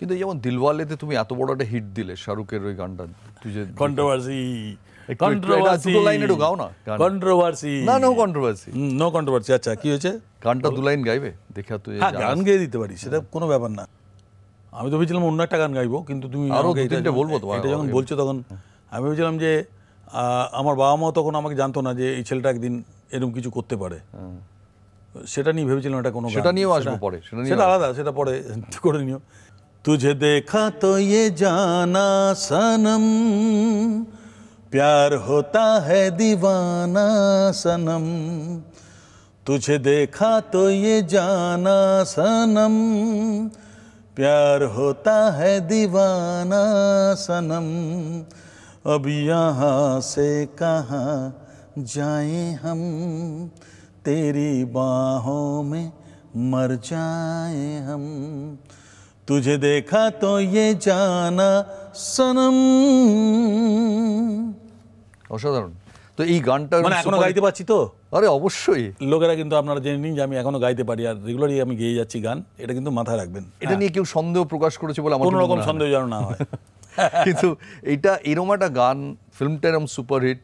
কিন্তু যেমন দিলওয়ালেতে তুমি এত বড় একটা হিট দিলে শাহরুখের ওই গানটা তুই যে কন্ট্রোভার্সি কন্ট্রোভার্সি দু না কন্ট্রোভার্সি না নো কন্ট্রোভার্সি নো কন্ট্রোভার্সি আচ্ছা কি হয়েছে গানটা দু লাইন গাইবে তুই হ্যাঁ গান গেয়ে দিতে পারি সেটা কোনো ব্যাপার না আমি তো ভেবেছিলাম অন্য একটা গান গাইবো কিন্তু তুমি বলবো তো এটা যখন বলছো তখন আমি ভেবেছিলাম যে আমার বাবা মাও তখন আমাকে জানতো না যে এই ছেলেটা একদিন এরকম কিছু করতে পারে হ্যাঁ। সেটা নিয়ে ভেবেছিলাম এটা কোনো সেটা নিয়েও আসবো পরে সেটা আলাদা সেটা পরে করে নিও तुझे देखा तो ये जाना सनम प्यार होता है दीवाना सनम तुझे देखा तो ये जाना सनम प्यार होता है दीवाना सनम अब यहाँ से कहाँ जाएं हम तेरी बाहों में मर जाएं हम तुझे देखा तो ये জানা সনম অসাধারণ তো এই গানটা মানে এখনো গাইতে পারছি তো আরে অবশ্যই লোকেরা কিন্তু আপনারা জেনে নিন যে আমি এখনো গাইতে পারি আর রেগুলারই আমি গেয়ে যাচ্ছি গান এটা কিন্তু মাথায় রাখবেন এটা নিয়ে কেউ সন্দেহ প্রকাশ করেছে বলে আমার কোনো রকম সন্দেহ যেন না হয় কিন্তু এটা এরম একটা গান ফিল্মটা এরম সুপারহিট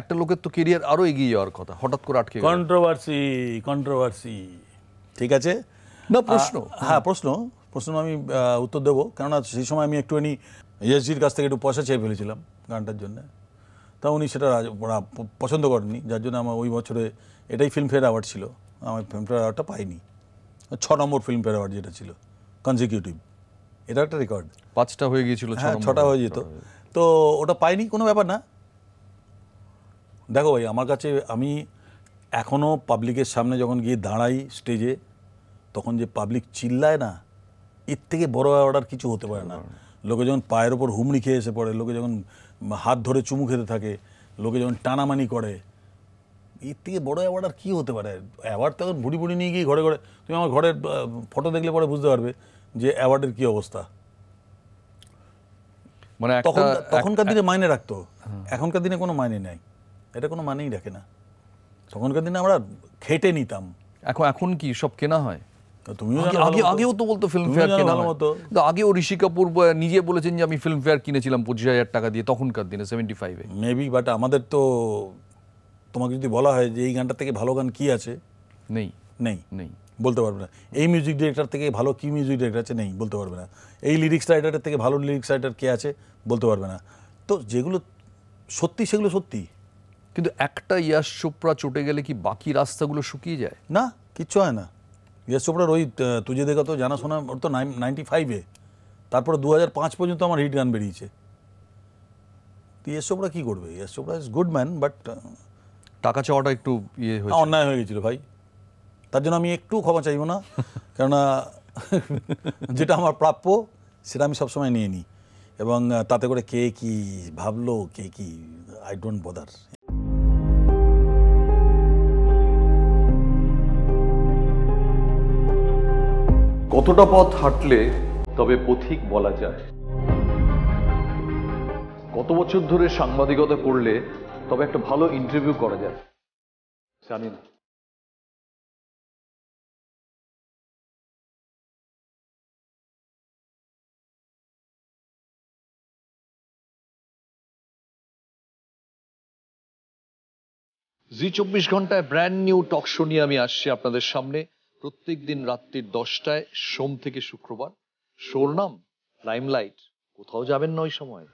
একটা লোকের তো কেরিয়ার আরও এগিয়ে যাওয়ার কথা হঠাৎ করে আটকে কন্ট্রোভার্সি কন্ট্রোভার্সি ঠিক আছে না প্রশ্ন হ্যাঁ প্রশ্ন প্রশ্ন আমি উত্তর দেবো কেননা সেই সময় আমি একটুখানি ইয়েসজির কাছ থেকে একটু পয়সা চেয়ে ফেলেছিলাম গানটার জন্যে তা উনি সেটা পছন্দ করেননি যার জন্য আমার ওই বছরে এটাই ফিল্মফেয়ার অ্যাওয়ার্ড ছিল আমার ফিল্মফেয়ার অ্যাওয়ার্ডটা পাইনি ছ নম্বর ফিল্মফেয়ার অ্যাওয়ার্ড যেটা ছিল কনজিকিউটিভ এটা একটা রেকর্ড পাঁচটা হয়ে গিয়েছিল হ্যাঁ ছটা হয়ে যেত তো ওটা পাইনি কোনো ব্যাপার না দেখো ভাই আমার কাছে আমি এখনও পাবলিকের সামনে যখন গিয়ে দাঁড়াই স্টেজে তখন যে পাবলিক চিল্লায় না এর থেকে বড় অর্ডার কিছু হতে পারে না লোকে যখন পায়ের ওপর হুমড়ি খেয়ে এসে পড়ে লোকে যখন হাত ধরে চুমু খেতে থাকে লোকে যখন টানামানি করে এর থেকে বড় অ্যাওয়ার্ড আর কী হতে পারে অ্যাওয়ার্ড তো ভুড়ি ভুড়ি নিয়ে গিয়ে ঘরে ঘরে তুমি আমার ঘরের ফটো দেখলে পরে বুঝতে পারবে যে অ্যাওয়ার্ডের কী অবস্থা মানে তখন তখনকার দিনে মাইনে রাখতো এখনকার দিনে কোনো মাইনে নাই এটা কোনো মানেই রাখে না তখনকার দিনে আমরা খেটে নিতাম এখন এখন কি সব কেনা হয় ঋষি কাপুর নিজে বলেছেন যে আমি ফিল্মফেয়ার কিনেছিলাম পঁচিশ হাজার টাকা দিয়ে তখনকার বাট আমাদের তো তোমাকে যদি বলা হয় যে এই গানটা থেকে ভালো গান কি আছে নেই নেই নেই বলতে পারবে না এই মিউজিক ডিরেক্টর থেকে ভালো কি মিউজিক ডিরেক্টর আছে নেই বলতে পারবে না এই লিরিক্স রাইটারের থেকে ভালো লিরিক্স রাইটার কে আছে বলতে পারবে না তো যেগুলো সত্যি সেগুলো সত্যি কিন্তু একটা ইয়াস চোপড়া চটে গেলে কি বাকি রাস্তাগুলো শুকিয়ে যায় না কিচ্ছু হয় না ইয়েস চোপড়ার ওই তুজে দেখা তো জানাশোনা ওর তো নাইনটি ফাইভে তারপরে দু পর্যন্ত আমার হিট গান বেরিয়েছে তো ইয়েস চোপড়া কী করবে Yash Chopra is good man but টাকা চাওয়াটা একটু ইয়ে হ্যাঁ, অন্যায় হয়ে গেছিলো ভাই তার জন্য আমি একটু ক্ষমা চাইব না কেননা যেটা আমার প্রাপ্য সেটা আমি সবসময় নিয়ে নিই এবং তাতে করে কে কি ভাবলো কে কি আই ডোন্ট বদার কতটা পথ হাঁটলে তবে পথিক বলা যায় কত বছর ধরে সাংবাদিকতা করলে তবে একটা ভালো ইন্টারভিউ করা যায় জানি না জি চব্বিশ ঘন্টায় ব্র্যান্ড নিউ টক শো নিয়ে আমি আসছি আপনাদের সামনে প্রত্যেক দিন রাত্রির দশটায় সোম থেকে শুক্রবার শোর নাম লাইমলাইট কোথাও যাবেন না ওই সময়